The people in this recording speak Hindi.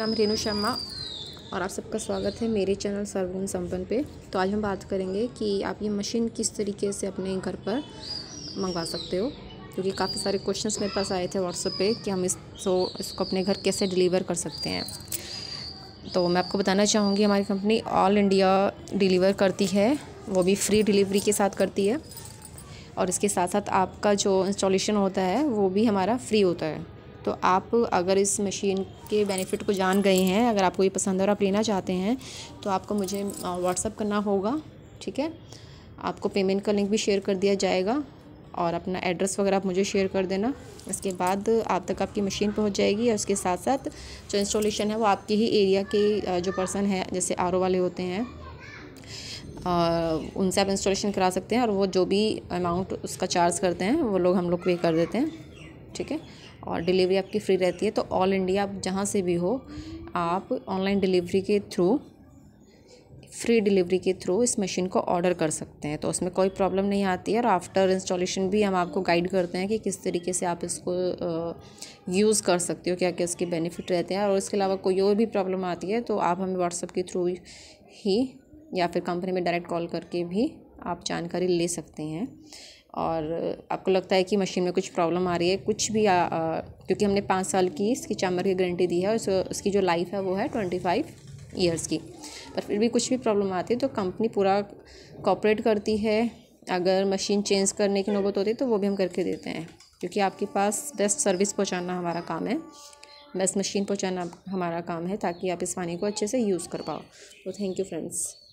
नाम रेनू शर्मा और आप सबका स्वागत है मेरे चैनल सर्वगुण संपन्न पे तो आज हम बात करेंगे कि आप ये मशीन किस तरीके से अपने घर पर मंगवा सकते हो क्योंकि काफ़ी सारे क्वेश्चंस मेरे पास आए थे व्हाट्सएप पे कि हम इसको इसको अपने घर कैसे डिलीवर कर सकते हैं तो मैं आपको बताना चाहूँगी हमारी कंपनी ऑल इंडिया डिलीवर करती है वो भी फ्री डिलीवरी के साथ करती है और इसके साथ साथ आपका जो इंस्टॉलेशन होता है वो भी हमारा फ्री होता है तो आप अगर इस मशीन के बेनिफिट को जान गए हैं अगर आपको ये पसंद है और आप लेना चाहते हैं तो आपको मुझे व्हाट्सअप करना होगा ठीक है आपको पेमेंट का लिंक भी शेयर कर दिया जाएगा और अपना एड्रेस वगैरह आप मुझे शेयर कर देना इसके बाद आप तक आपकी मशीन पहुंच जाएगी और उसके साथ साथ जो इंस्टॉलेशन है वो आपके ही एरिया के जो पर्सन है जैसे आर वाले होते हैं उनसे आप इंस्टॉलेशन करा सकते हैं और वो जो भी अमाउंट उसका चार्ज करते हैं वो लोग हम लोग पे कर देते हैं ठीक है और डिलीवरी आपकी फ्री रहती है तो ऑल इंडिया आप जहाँ से भी हो आप ऑनलाइन डिलीवरी के थ्रू फ्री डिलीवरी के थ्रू इस मशीन को ऑर्डर कर सकते हैं तो उसमें कोई प्रॉब्लम नहीं आती है और आफ्टर इंस्टॉलेशन भी हम आपको गाइड करते हैं कि किस तरीके से आप इसको यूज़ कर सकते हो क्या क्या उसके बेनिफिट रहते हैं और इसके अलावा कोई और भी प्रॉब्लम आती है तो आप हमें व्हाट्सअप के थ्रू ही या फिर कंपनी में डायरेक्ट कॉल करके भी आप जानकारी ले सकते हैं और आपको लगता है कि मशीन में कुछ प्रॉब्लम आ रही है कुछ भी आ, आ, क्योंकि हमने पाँच साल की इसकी चैम्बर की गारंटी दी है और उस, उसकी जो लाइफ है वो है ट्वेंटी फाइव ईयर्स की पर फिर भी कुछ भी प्रॉब्लम आती है तो कंपनी पूरा कॉपरेट करती है अगर मशीन चेंज करने की नौबत होती है तो वो भी हम करके देते हैं क्योंकि आपके पास बेस्ट सर्विस पहुँचाना हमारा काम है बेस्ट मशीन पहुँचाना हमारा काम है ताकि आप इस पानी को अच्छे से यूज़ कर पाओ तो थैंक यू फ्रेंड्स